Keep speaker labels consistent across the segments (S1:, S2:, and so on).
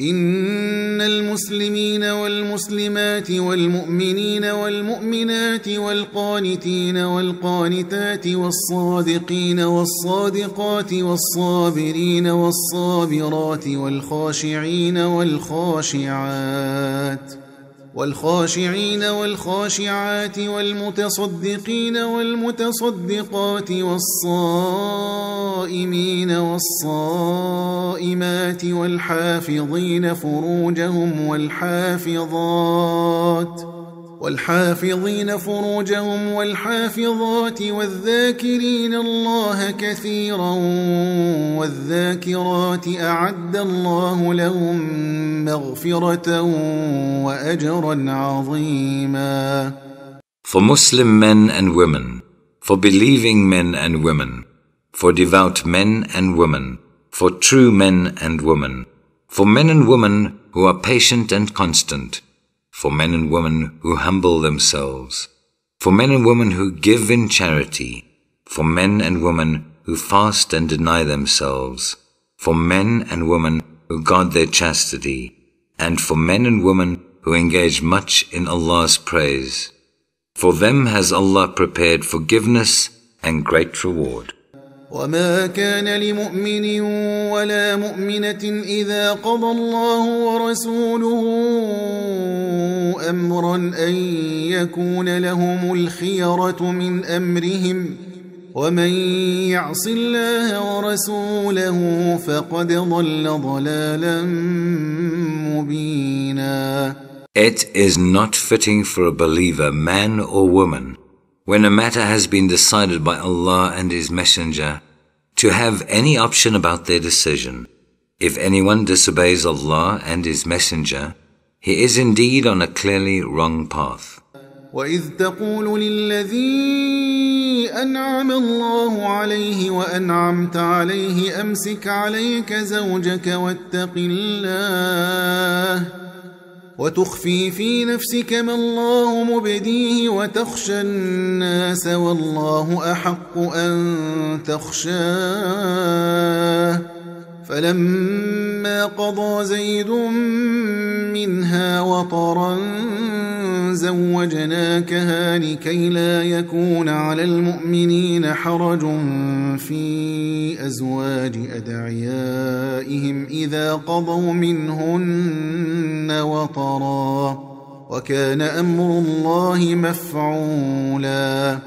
S1: إن المسلمين والمسلمات والمؤمنين والمؤمنات والقانتين والقانتات والصادقين والصادقات والصابرين والصابرات والخاشعين والخاشعات والخاشعين والخاشعات والمتصدقين والمتصدقات والصائمين والصائمات والحافظين فروجهم والحافظات والحافظين فروجهم والحافظات والذاكرين الله كثيرا والذاكرات أعد الله لهم مغفرة وأجرا عظيما
S2: For Muslim men and women, for believing men and women, for devout men and women, for true men and women, for men and women who are patient and constant, for men and women who humble themselves, for men and women who give in charity, for men and women who fast and deny themselves, for men and women who guard their chastity, and for men and women who engage much in Allah's praise. For them has Allah prepared forgiveness and great reward.
S1: وما كان لمؤمن ولا مؤمنة إذا قضى الله ورسوله أمرا أن يكون لهم الخيرة من أمرهم ومن يعص الله ورسوله فقد ضل ضلالا مبينا
S2: It is not fitting for a believer, man or woman, when a matter has been decided by Allah and His Messenger, to have any option about their decision. If anyone disobeys Allah and His Messenger, he is indeed on a clearly wrong path.
S1: وَإِذْ تَقُولُ لِلَّذِي أَنْعَمَ اللَّهُ عَلَيْهِ وَأَنْعَمْتَ عَلَيْهِ أَمْسِكْ عَلَيْكَ زَوْجَكَ وَاتَّقِ اللَّهَ وتخفي في نفسك ما الله مبديه وتخشى الناس والله أحق أن تخشاه فلما قضى زيد منها وطرا زوجناكها لكي لا يكون على المؤمنين حرج في أزواج أدعيائهم إذا قضوا منهن وَطَرًا وَكَانَ أَمْرُ اللَّهِ مَفْعُولًا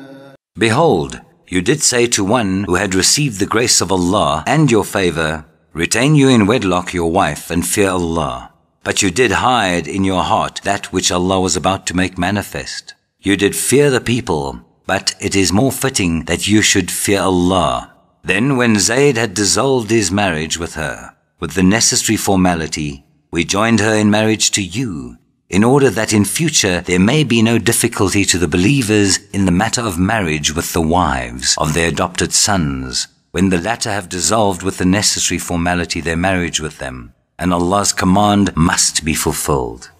S2: Behold, you did say to one who had received the grace of Allah and your favor, Retain you in wedlock your wife and fear Allah. But you did hide in your heart that which Allah was about to make manifest. You did fear the people, but it is more fitting that you should fear Allah. Then when Zayd had dissolved his marriage with her, with the necessary formality, we joined her in marriage to you, in order that in future there may be no difficulty to the believers in the matter of marriage with the wives of their adopted sons, when the latter have dissolved with the necessary formality their marriage with them, and Allah's command must be fulfilled.